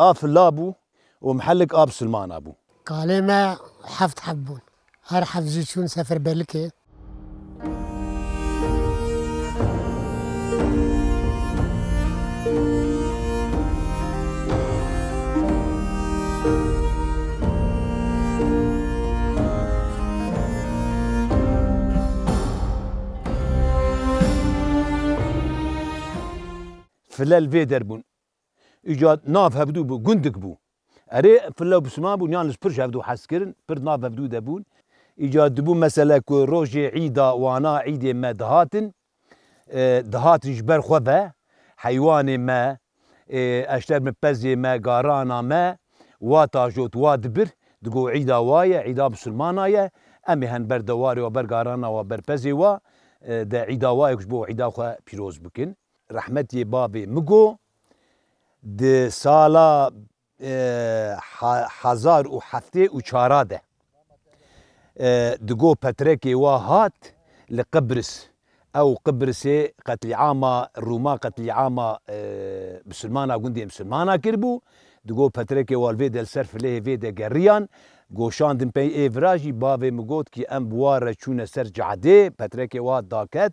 آف آه، لابو ومحلك آب آه، سلمان أبو قال ما حفت حبون هر حف شون سفر بالكي فلال بون ایجاد ناف هفدو بو گندک بو اری فلو بسما بو نیانش پر هفدو حس کرن پر ناف هفدو ده بون ایجاد بو مثلا کو روج عیدا وانا عید ما دهاتن دهاتن جبر خو به حیوان ما اشتر من پزی ما گارانا ما واتا جوت وادبر دگو عیدا وایه عیدا مسلمانایه امی هن بر دواری و بر گارانا و بر پزی و ده عیدا وایه کش بو عیدا خو پیروز بکن رحمتی بابی مگو د سالا هزار و هفته و چاراده دقو باتريكي وهات لقبرس او قبرس قتل عاما روما قتل عاما مسلمانا قندي مسلمانا كربو دقو باتريكي والفيدا السرف ليه فيدا قريان گوشان دن پی ایوراجی باوی مگوت کی ام بوار چون سر جعده پترکی واد داکت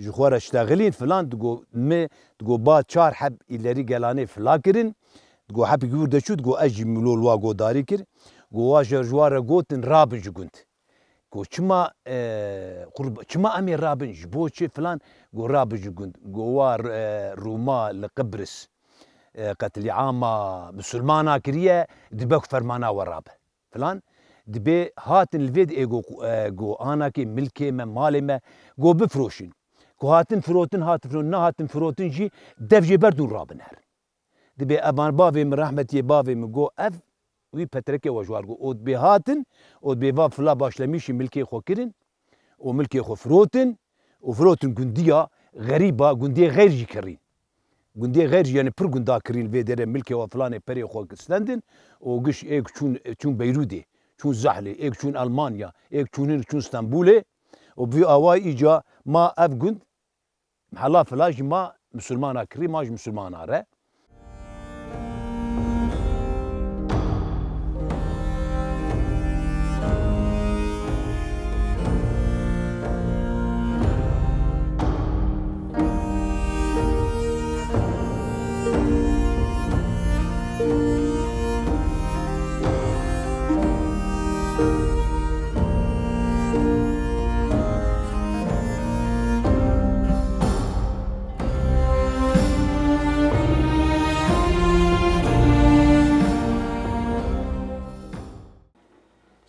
جوخوارا شتاغلين فلان دقو مي دقو با چار حب إلاري غلاني فلا كرين دقو حب كبير دشو دقو أجي ملو الواقو داري كر قوا جوارا قوتن رابن جو كنت قو چما قرب چما أمي رابن جبوشي فلان قو رابن جو كنت قوا روما لقبرس قتل عاما مسلمانا كريا دبك فرمانا وراب فلان دبي هاتن الفيد ايغو قو انا كي ملكي ما مالي ما قو بفروشين کو هاتن فروتن هاتن فروتن نه هاتن فروتن جی دف جی بر دور رابن هر دبی ابان باوی من رحمتی باوی من گو اف وی پترک وجوار گو اود بی هاتن اود بی واب فلا باشلمیشی ملکی خو کرن و ملکی خو فروتن و فروتن گندیا غریبا گندی غیر جی کرین گندی غیر یعنی پر گندا کرین وی دره ملکی و فلان پری خو گستندن او گش ایک چون چون بیرودی چون زحله ایک چون المانیا ایک چونین چون استانبوله و بی آوای ایجا ما اف گند محلا فلاج ما مسلمانا کری ماج مسلمانا ره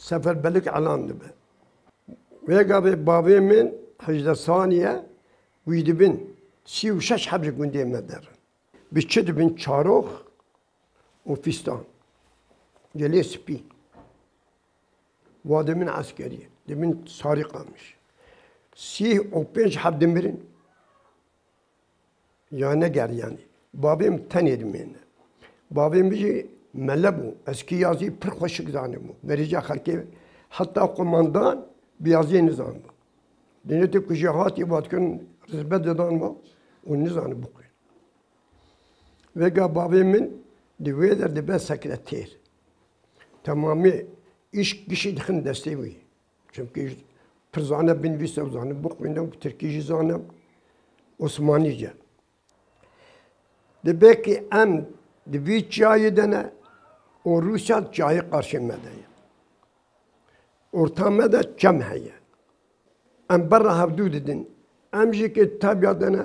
seferberlik alan gibi. Ve gabi babimin hacda saniye vidibin si u şeş habri gündeye meder. Biçid bin çaroh u fistan. Gele spi. Vademin askeri. Demin sarıkamış. Si u penç habdim birin. yani. ne ger yani. Babim ten edmeyene. Babim bizi ملبو اسکی یازی پر خوشک زانمو مریجا خلکی حتی قماندان بیازی نزان بو دینیتی کجی هاتی بات کن رزبه ددان بو اون نزان بکن وگا بابی من دیویدر دیبه سکرتیر تمامی iş kişi dixin desteği bu. Çünkü pırzana bin bir sevzanı, bu kuyunda Türkiye zanı Osmanice. Dibeki em dibi çayı dene o Rusya चाय काशे में दे और था में दे चम है ये em berra hevdû didin. ki tabiya dene,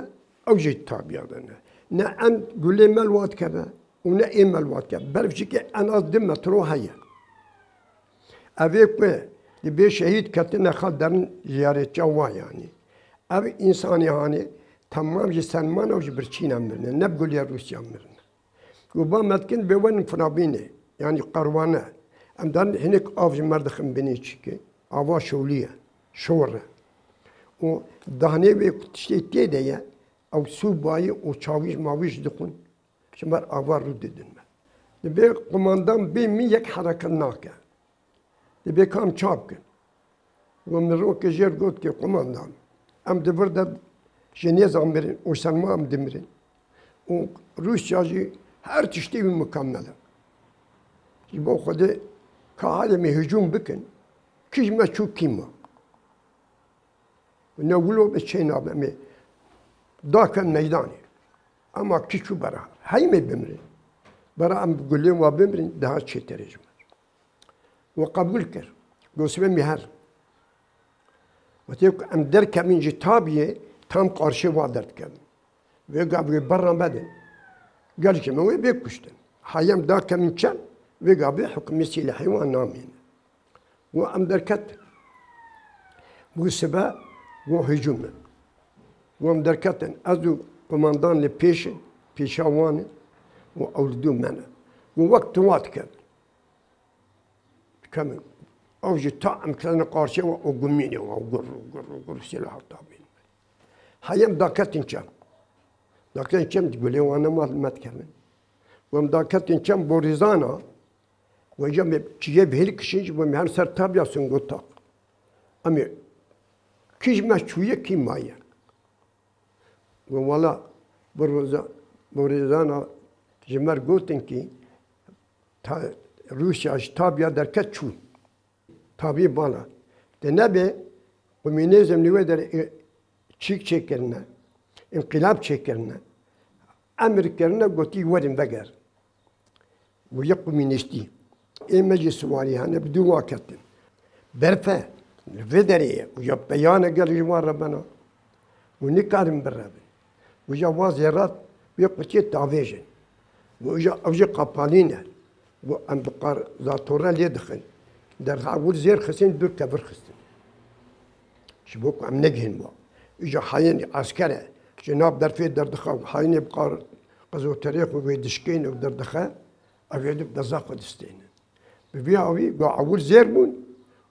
ew jî tabiya dene. Ne em gulê mel wat kebe û ne ê mel wat kebe. Berf ki en az di metro heye. Evê bu, di şehit şehîd ketine xal derin ziyaretçe yani. Ev insanî hanî tamam jî selman ew jî birçîna mirine, ne bi Rusya mirine. Guba metkin bê wenin yani karvana. Emdan hinek avcı merdikim beni çiki. Ava şovliye, şovre. O dahne ve kutuşte diye de ya, av su bayi o çavuş mavuş dikun. Şimdi ben ava rüddedin ben. Ve kumandan bir mi yek hareket nake. Ve kam çapkın. Ve mirok ejir got ki kumandan. Em de burada jenez amirin, o selma am O Rusçacı her çeşitli bir mükemmel. ما خود که آدمی هجوم بکن کیش ما چو و نقلو به چه نامه داکن میدانی اما کی چو برا هیمه بمره برا ام گلیم و بمرین ده چه ترجمه و قبول کرد گوسبه هر و تو ام در کمین جی تام قارشه وادرد کرد و گابوی برام بدن گل که من وی بکشتم حیم دار کمین چند بقبيح وقميصي الحيوان نامين وأم دركت وسبا وهجوم وأم دركت أزو قماندان لبيش بيشاوان وأولدو منا ووقت واتك كان كم أوجي طعم كلنا قارشة وقميني وقر وقر وقر سلاح طابين هايم داكتن كان لكن كم تقول لي وانا ما ما تكلم ومداكتن كم بوريزانا و اینجا چیه به هیل کشینج و میان سر تابیا سنگو تاق امی کیج ما چویه کی مایه و والا بروزا بروزانا جمر گوتن کی تا روسیا اش تابیا درکت چون تابی بالا ده نبه و مینزم نیوه در چیک چکرنه انقلاب چکرنه امر کرنه گوتی ورم بگر و یک کمونیستی این مجلس واری هانه بدون واکتیم برته فدریه و جو بیان قرار جماعت ربنا و نکارن برابر و جو وزیرات و جو کت تغییر م و جو اوج قبالینه و انبقار ذاتورلی داخل در عوض زیر خسین درک برخستی شبوک منجین وا و جو حین عسکر جناب در فی در داخل حین انبقار قزوتریک و بیدشکین و در داخل آبیدب نزاق بیا وی گو عور زیر بون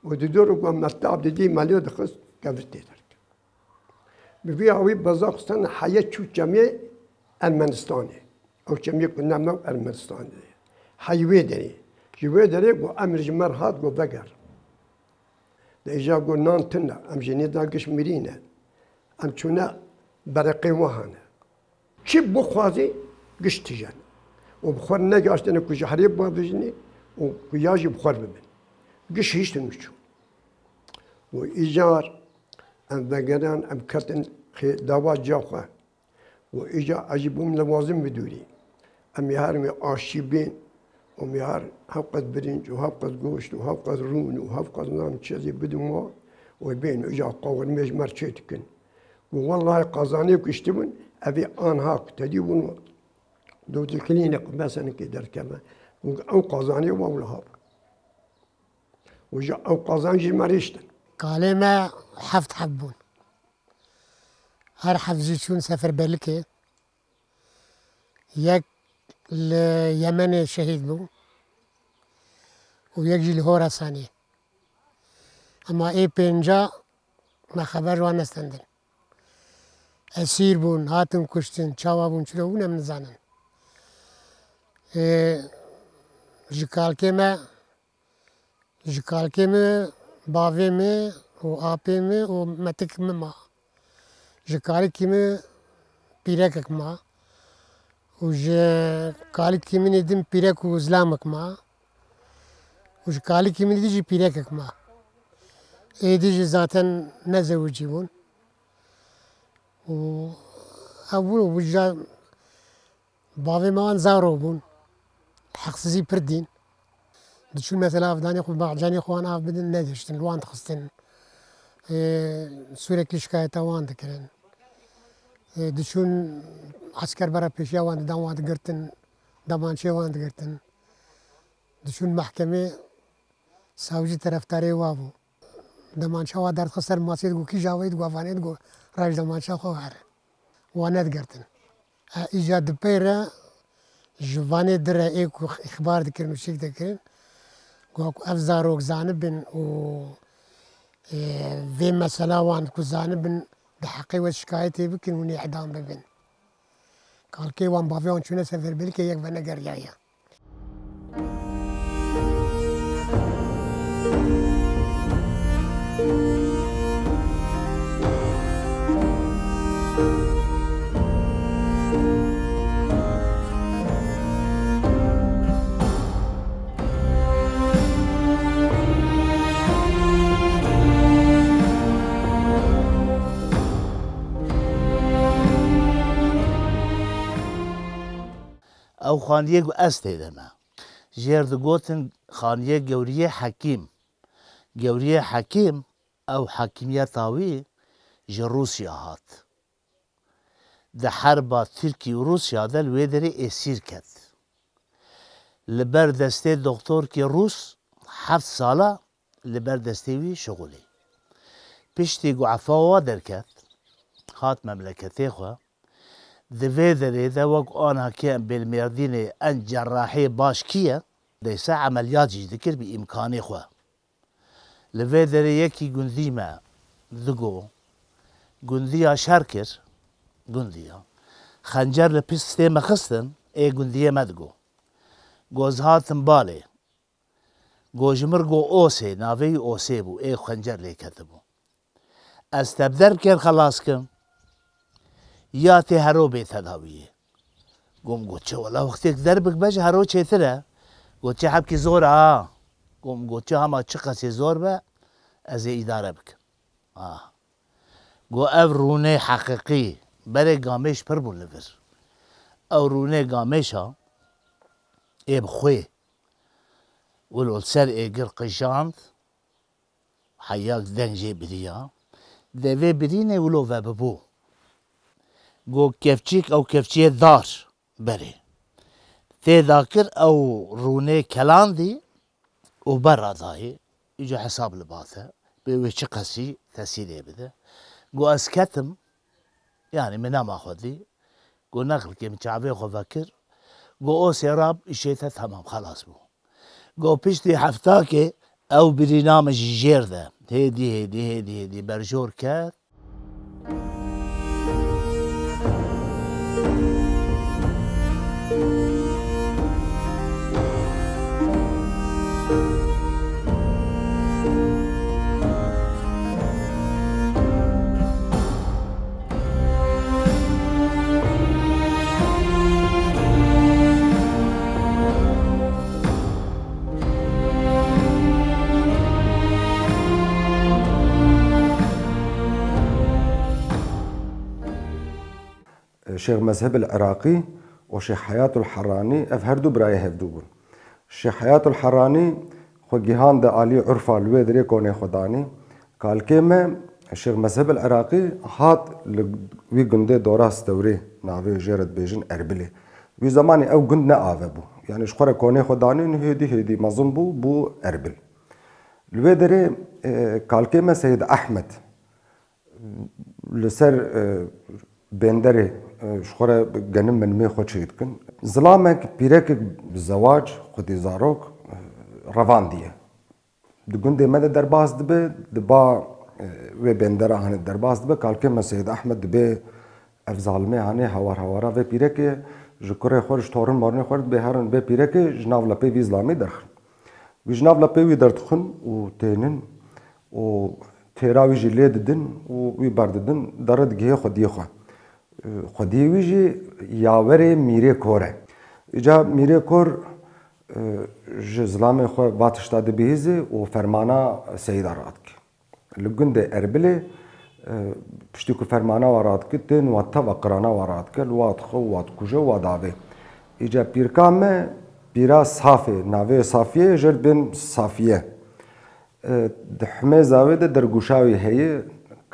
و دو دور گو مطلع دیدی مالی دخس کفت دیدار کرد بیا وی بازاقستان حیات چو جمعی ارمنستانی او جمعی کنم نو ارمنستانی حیوی دنی جوی دنی گو امر جمر هاد گو بگر دا ایجا نان تنه ام جنی گش مرینه ام چونه برقی وحانه چی بخوازی گش تیجن و بخور نگاشتنه کجا حریب بابجنی ویجب قرب منه و ایجار ام وإيجار ام کتن خی كتن جا و و ایجا أجيبهم لوازم بدوري أم آشی بین و أم يهار هفقد برنج و قوشت قد رون و وهفقد نام بین بدمو وبين إيجا قوغن ميج و والله قزانيك اشتبن ابی آن هاک تدیبون دو تکلینک مثلا در کمه وأوقظني أبو لهب وأوقظني جماريشتن قال ما حفت حبون هر حف زيتون سفر بالك يك اليمن شهيد بو ويجي الهوراساني اما اي بينجا ما خبر وانا استندن اسير بون هاتن كشتن چاوا بون چلو اونم نزانن إيه Jikalkeme jikalkeme baveme o apeme o metekme ma. Jikali kimi pirekek ma. Уже кали кимин един пирек узлямък ма. Уже кали кимин дижи пирекък ма. Е дижи затен не за учивон. А вур вужа баве ман за робун. حقسزی پردین دچون مثلا افدانی خو باغجانی خوان اف بدن ندشتن لوان خستن سورێکی شکایەتەوان دەکردن دچون عسکەر بەرە پێشیاوان داوان دەگرتن دەمانچێوان دەگرتن دچون محکەمێ ساوجی تەرەفتارێ وا بوو دەمانچەوا دەردخەسەر ماسیێت و کیژاوەیت گوافانێت گۆ ڕژ دەمانچە خۆ هەرە وان نەدگرتن ئیجا دپەیرە جوانی در ایکو اخبار دکرن و شک دکرن گوک اف زاروک زانبن و وی مسألة وان كوزان بن دحقي وشكايتي بكن وني اعدام ببن قال كي وان بافيون شنو سفر بلكي یک ونگر قريايا او خانیه گو است دیده ما جرد گوتن خانیه گوریه حکیم گوریه حکیم او حکیمیه تاوی جه روسیا هات ده حربا ترکی و روسیا دل ویدری اسیر کد لبر دسته دکتور که روس هفت سالا لبر دسته وی شغلی پشتی گو عفاوا در کد خات مملکتی خواه دفيدري ذا وقعنا كان بالميرديني أن جراحي باش كيا ليس عمليات جدكر بإمكاني خوا لفيدري يكي جندي ما ذقو جنديا شاركر جنديا خنجر لبس تيما خستن اي جنديا ما ذقو جوز هاتن بالي جوجمر جو اوسي نافي اوسي بو اي خنجر لي كتبو استبدل كان خلاص كم یا یاتی هرو بێت هەداویە گم والا وقتی گوتچەوەلا وەختێک دەربک بەش هەرۆ چێترە حب که زور آه گم گوتچە هەما چ قەسێ زۆر بە ئەزێ ئیدارە بکەم گۆ ئەو ڕوونەی حەقیقی بەرێ گامێش پڕ بوون لەبر ئەو ڕوونەی گامێشە ئێ بخوێ ولۆ سەر ئێگر قشاند حەیاک دنجه بریا دەوێ برینێ ولو و ببو گو کفچیک او کفچیه دار بره تی داکر او رونه کلان دی او بر آدائی ایجا حساب لباته به ویچی قسی تسیره بده گو از کتم یعنی منا ما خودی گو نقل که مچابه خو فکر گو او سراب ایشیتا تمام خلاص بو گو دی هفته که او برنامج جیر ده هیدی هیدی هیدی هیدی برجور کرد شيخ مذهب العراقي وشيخ حياة الحراني اف هردو براي هفدوبون شيخ حياة الحراني خو جهان ده علي عرفا لوی كوني کونه قال كيما ما مذهب العراقي هات لوي گنده دورا ستوري نعوي جيرت بيجن أربلي وي زماني او گند نه يعني بو یعنی شخوره كوني خداني نهيدي هيدي مظن بو بو اربل لوی قال اه، كيما سيد احمد اه، لسر اه، بندري شخورا گنم من می خو چید کن زلامک پیرکک زواج خودی زاروک روان دیه دو گنده مده درباز دبه دبا و بندر هانه درباز دبه کالکه مسید احمد دبه اف ظالمه هانه هوار هوارا و پیرکه جکره خورش تورن مارنه خورد به هرن به پیرکه جناو لپی وی اسلامی درخن وی جناو لپی وی دردخن و تینن و تیراوی جلی ددن و وی برددن درد گیه خود دیه خود خودی وی جی یاور میره کوره جا میره کور جزلام خو باتشتا د بهزه او فرمانا سید رات کی لګند اربله پشتو کو فرمانا ورات کتن و تا وقرانا ورات کل وات خو وات کوجه و داوی ایجا پیرکام پیرا صافه ناوی صافیه جربن صافیه د حمه زاوی د درګوشاوی هي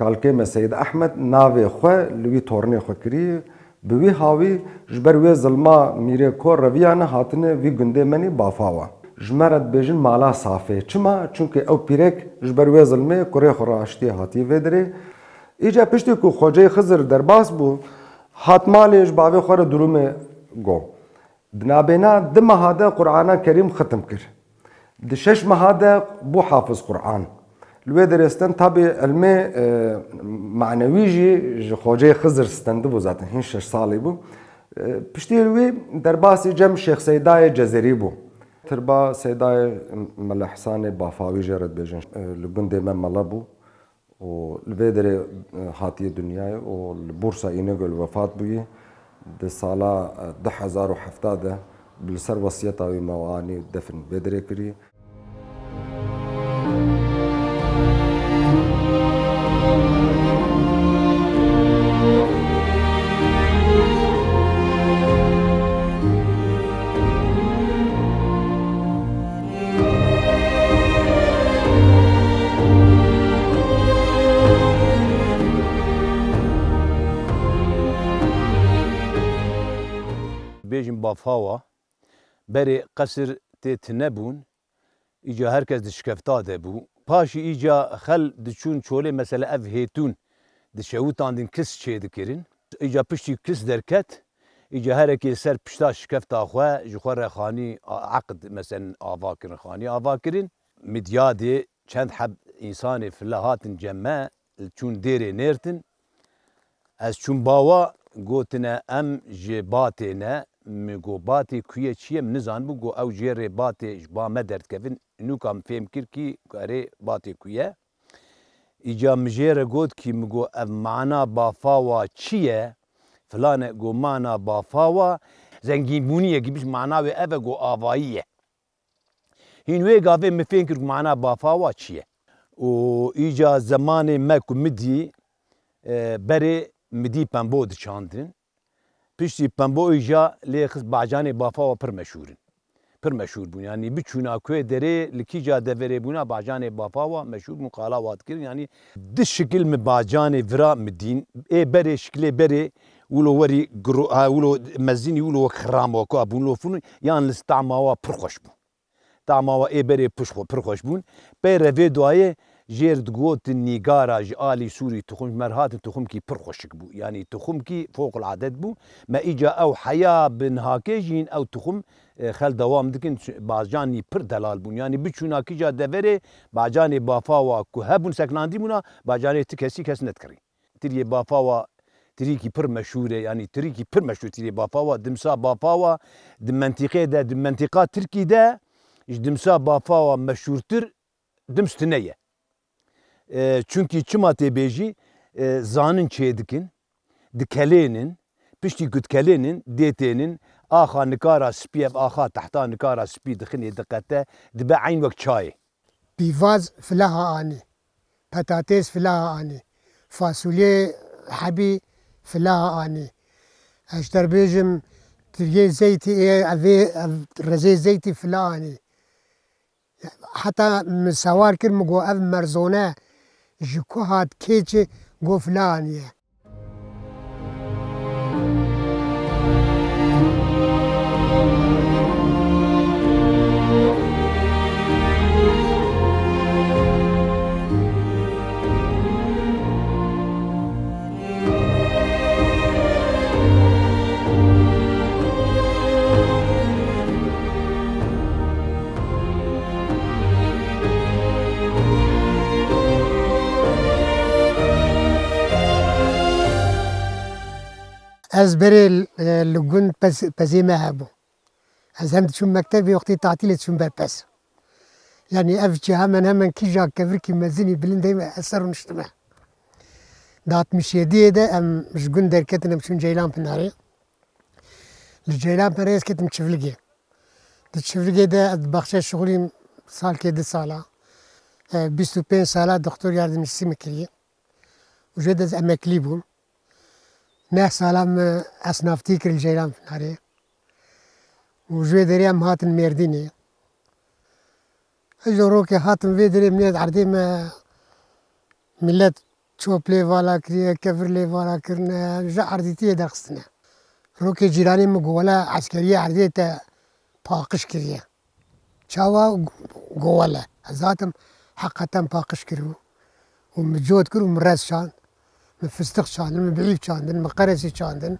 کالکه مې سید احمد ناوې خو لوی تورنې خو کړی به وی هاوی جبر وی ظلما میره کور رویانه هاتنه وی ګنده منی بافاوا جمرد بجن مالا صافه چما چونکه او پیرک جبر وی ظلمه کوره خو راشتي هاتی ودره ایجا پشت کو خوجه خزر درباس بو هاتمالش باوی خو درومه گو دنابینا د مهاده قران کریم ختم کړ د شش مهاده بو حافظ قران لوێدەێستن تا بێ ئەلمێ معنەویژی ji خۆجەی خزر ستەندە بوو زاتن هین شش ساڵی بوو. پشتی وێ دەرباسی جەم شێخسەیدایە جەزەری بوو. تربا سێدای مەلە حسانێ بافاوی ژێرت بێژن li gundê me mele bû û li vê derê hatiye dunyayê û li bursa înegol vefat bûyî di sala 2007 de li ser wasiyeta wî mewanî defin vê derê kirî. bafhawa berê qesir tê tinebûn îca herkes dişkefta de bû. Paşî îca xel diçûn çolê mesele ev hêtûn dişewûtan din kis çê dikirin. Îca piştî kis derket, îca herekê ser pişta şikefta xwe ji xwe re xanî eqd mesen ava kirin xanî ava kirin. Midyadê çend heb însanê filla hatin cemme çûn dêrê nêrtin. Ez çûn bawa gotine em ji batê ne مگو باتê kuye çi ye min nizanbû got ew ji rê batê ji ba me derdkevin nûkam fêm kir kî erê batê kuye îca min jê re got kî min got ev mana bafawa çi ye filane got mana bafawa zengînbûniyekî biş mana wê ev e got avayî ye hîn wê gavê min fêm kir mana bafawa çi ye û îca zemanê me ku midî e, berê midî pembo diçandin Piştî pemboyî ja lê xiz bacanê bafawa pir meşûrin. Pir meşûr bûn yanî biçûna kuê e derê li kîca deverêbûna bacanê bafawa meşûr bûn qala wat kirin yanî di şikil mi bacanê vira midîn ê berê şikilê berê wilo werî wilo mezinî wilo xirama ku bûn lofûn yan li stamawa pir xweş bûn. Tamawa ê berê pir xweş bûn pê revê duayê جير دقوت النيجارا جالي سوري تخم مرهات تخم كي برخشك بو يعني تخم كي فوق العدد بو ما إجا أو حياة بن هاكيجين أو تخم آه، خل دوام دكن باجاني پر دلال بون يعني بچونا كي جا دوري باجاني بافاوا كو هبون سكناندي بونا باجاني تكسي كس نتكري تري بافاوا تريكي بر مشهوره يعني تريكي بر مشهور تري بافاوا دمسا بافاوا دم منطقه ده دم منطقه تركي ده دمسا بافاوا مشهورتر دمستنيه Çünkü çima beji zanın çeydikin, dikelenin, pişti gütkelenin, detenin, aha nikara spiyev, aha tahta nikara spiy dikini dikkate, ba ayn vak çay Pivaz flaha ani, patates flaha ani, fasulye habi flaha ani اشتر بيجم تري زيتي ايه افي رزي زيتي فلاني حتى مسوار كرمجو اف مرزونه ji ku hat keçê govnanê ye ezberi e, lügun pezime hebu. Ez hem diçim mektep yoktu tatil e için berpes. Yani ev ki hemen hemen kija kevir ki mezini bilin değil mi? Eser unuştum Da 67'ye de em jgun derketin hem çün Ceylan Pınarı. Li Ceylan Pınarı esketim çivlige. Di çivlige de bahçe şughulim sal kedi sala. 25 e, sala doktor yardımcısı mekriye. Ücret ez emekli bul. نه سالم اسنافتی کرد جیران فناری و جوی دریم هاتن مردینی اجو رو که هاتن وی دریم نید عردی ما ملت چوب لی والا کریه کفر لی والا کرنه جا عردیتی درخستنه رو که جیرانی مگوله عسکری عردی پاقش کریه چاوا گوله ازاتم حقا باقش کرو ومجود كل ومرز شان به فستق چاندن به بعیف چاندن به قرسی چاندن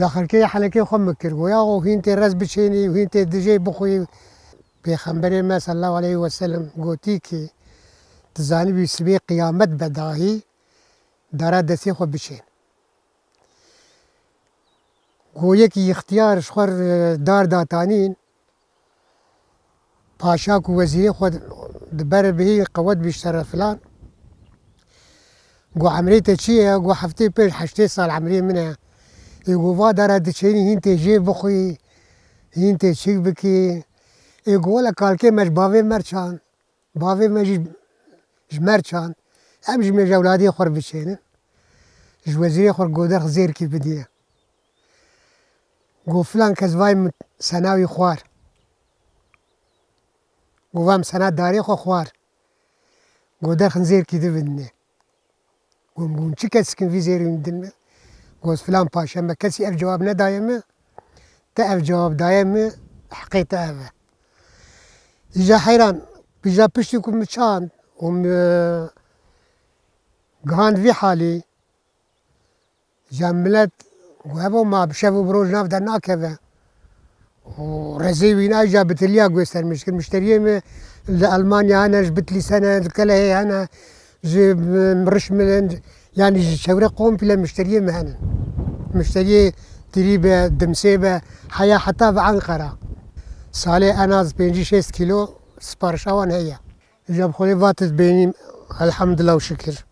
یا خلکی حلقه خود مکر گویا و هین تی رز بچینی و هین تی دجی بخوی پیغمبر ما صلی الله علیه و سلم گوتی که تزانی بی سبی قیامت بداهی داره دستی خود بچین گویا که اختیار شخور دار داتانین پاشا کو وزیر خود دبر به قوت بیشتر فلان جو عمري تا جو حفتي بير حشتي صار سال منها منه ای گو وا داره بخي هین تی جیب بخوی هین تی چیک بکی ای گو ولا کالکه مش باوی مرچان باوی مش مرشان ام جمع جولادي خور بچینه جوزیری خور قدر خزير كي بديه جو فلان كزواي سناوي خوار جو وام سنا داري خو خوار قدر خنزیر كي دی بدنه قوم گون چی كن في زيرو زیرین دن گوز فلان باشا ما کسی اف جواب ندايمة ما جواب دايمة حقيقة هذا جا حيران بجا پشتی کم چاند وم گهاند في حالي جملت ملت وهبو ما بشافو بروج ناف در ناکه ورزي وين اجا بتليا قويستر مشكل مشتريه من لألمانيا انا جبت لي سنه الكلاهي انا مرش من يعني شوري قوم بلا مشتريه مهنا مشتريه تريبه دمسيبه حياه حتى بعنقره سالي انا بينجي شيست كيلو سبارشاوان هي جاب خولي فاتت بيني الحمد لله وشكر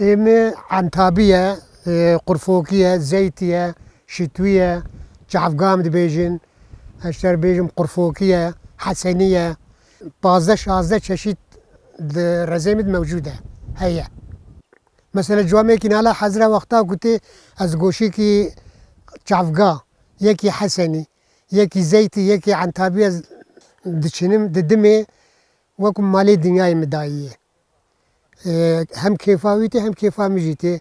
إما عنتابية إيه، قرفوكية زيتية شتوية جعف قامد بيجن اشتر بيجم قرفوكية حسنية بازدش أزدش شيت رزيمد موجودة هەیە مەسلە جوامێکی نالا حەزرا وەختا گوتێ ئەس گۆشێکی چاافگا یەکی حەسەنی یەکی زەیتی یەکی ئەتابی دچنم ددمێ وەکم مالی دنیای مداییە هەم کێفاویتێ هەم کێفامیژیتێ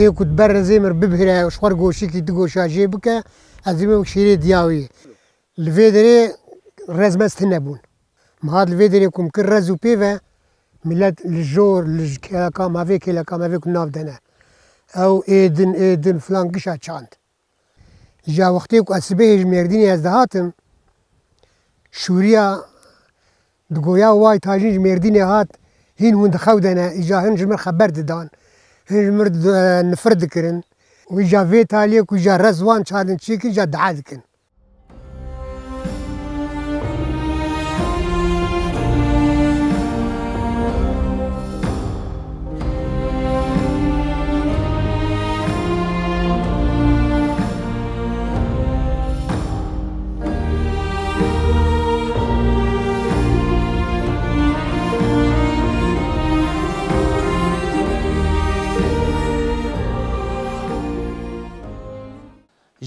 ئێکوت بەرەزێ مر ببهرە شخوار گۆشێکی دگۆشاژێ بکە ئەزیمە و شیرێ دیاوی لێ دەرێ ڕێزمەست نەبوون مهاد لێ دەرێ کوم کرد ڕێز و پێوە ملاد الجور لج كيلا كام افي الا كام افي كنا بدنا او ايدن ايدن فلان كشا تشاند جا وقتي كو اسبيه جميردين از دهاتم شوريا دغويا واي تاجين ميرديني هات هين وند خودنا اجا هين جمر خبر ددان هين جمر آه، نفرد كرن ويجا فيتاليك ويجا رزوان تشاند تشيكي جا دعادكن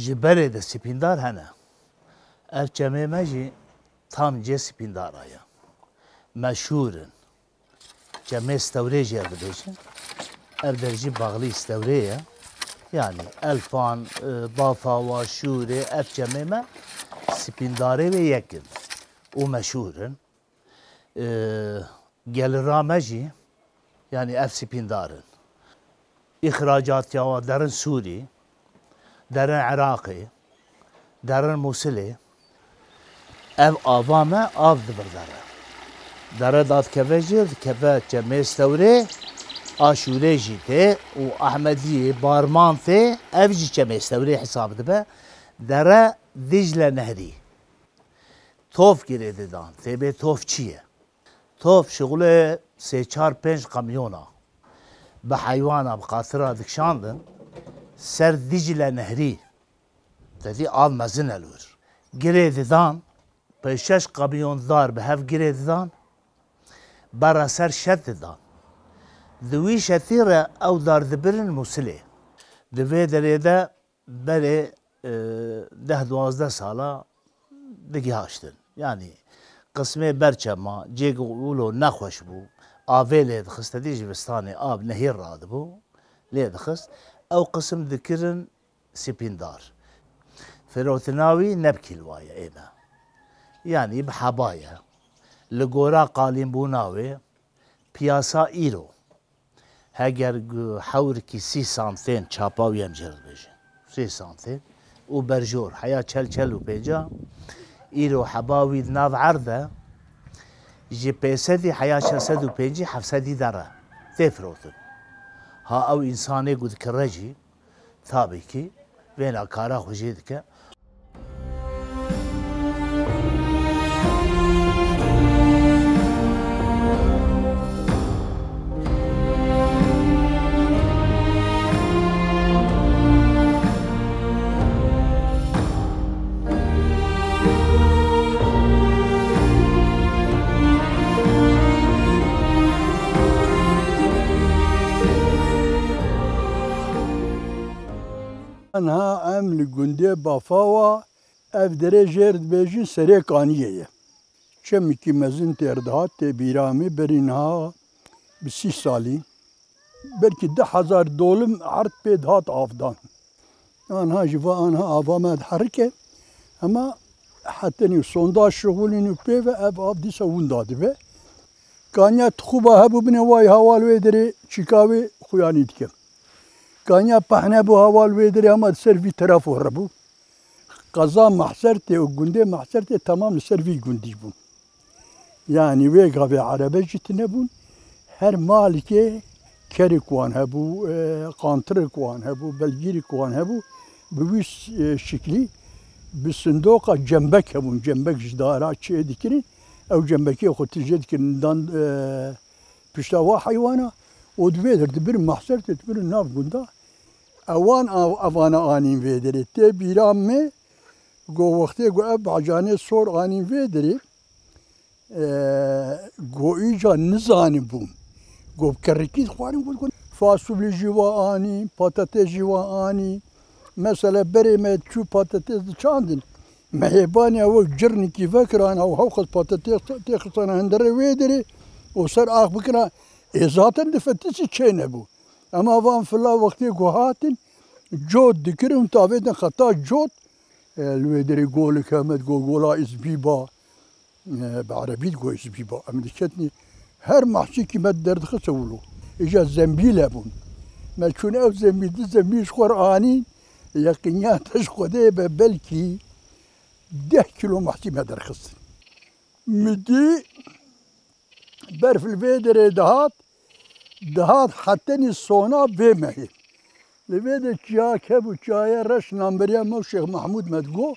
ji berê de sipîndar hene ev çemê me jî tam cê sipîndara ye meşhur in çemê stewrê jê dibêjin ev derjî baglî stewrê ye yani elfan bafawa şûrê ev çemê me sipîndarê ve yekin û meşhur in gelira me jî yani ev sipîndar in îhracatiya wa derin sûrî در عراقی، در موسیلی، او آوامه آف دبرداره در داد کفه که کفه جمعه استوره آشوره جیده و احمدی بارمان فه او جی جمعه حساب دبه در دجل نهری توف گیره دان تبه توف چیه توف شغل سه چار پنج قمیونه به حیوانه به قاطره دکشاندن ser Dicle Nehri dedi av mezin elur. Girê didan pêşeş qebiyondar bi hev girê didan bara ser şet didan. Di wî şetî re ew dar dibirin Musilê. Di vê derê de berê deh duwazde sala digihaştin. Yani qismê berçema cêg wilo nexweş bû avê lê dixist dî jibistanê av nehîr radibû lê dixist او قسم ذكرن سبيندار فروثناوي نبكي الواية اينا يعني بحبايا لقورا قالين بوناوي بياسا ايرو هاجر حوركي سي سانتين چاپاو يمجر بيجن سي سانتين وبرجور حيا چل چل وبيجا ايرو حباوي ناف عرضه جي بيسدي حيا شاسد وبيجي حفسدي دارا تفروتن ها ئەو ئینسانێک گوت کە ڕەژی تابێکی وێنە کارا خوژێ دکە ha em li gundê bafawa ev dere jê dibêjin serê kaniyê ye. Çemîkî mezin têrdihat tê bîramê berîn ha bi sî salî belkî de hezar dolim erd pê dihat avdan. Anha ji va anha ava me diherike hema hetenî sondaj şixulîn û pê ve ev av dîsa wenda dibe. Kanya tixuba hebû bine way hawal wê derê çîka wê xuyanî dike. Kanya pahne bu haval vedir ama servi taraf orra bu. Kaza mahserte o günde mahserte tamam servi gündi bu. Yani ve gavi arabe citine bun. Her malike keri kuan bu e, kantır kuan hebu, belgiri kuan hebu. Bu bir e, şekli bir sundoka cembek hebun, cembek cidara çiğe dikirin. Ev cembeki okutucu dikirin. Dan e, piştava hayvana. odvedirdi bir mahsert et bir nav bunda. Avan avana anin vederi. Te biram me go vakti go ab acane sor anin vederi. Go ica nizani bum. Go kerrikit xwarin bul Fasulye jiva ani, patates jiva ani. Mesela bereme çu patates çandın. مهباني او جرني كي فكر انا او هوخز باتاتي تخصنا هندري ويدري وصار اخ بكره ازاتن ذاتن لفتیسی چه نبو اما وان فلا وقتی گوهاتن جود دکرم تاویدن خطا جود الويدري قول كامت قول قولا إزبيبا بعربية قول إزبيبا أما دشتني هر محشي كي درد دخسولو إجا زنبيل أبون ما تشون أو زنبيل دي زنبيل شخور آني يقينيا تشخده ببلكي ده كيلو محشي مدر مدي برف الويدري دهات daha hatteni sona vermeyi. Ve de çiğa kebu çaya reş namberiye Mevşeh Mahmud Medgo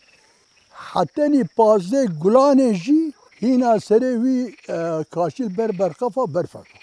hatteni pazde gulaneci hina serevi e, kaşil berberkafa berfak.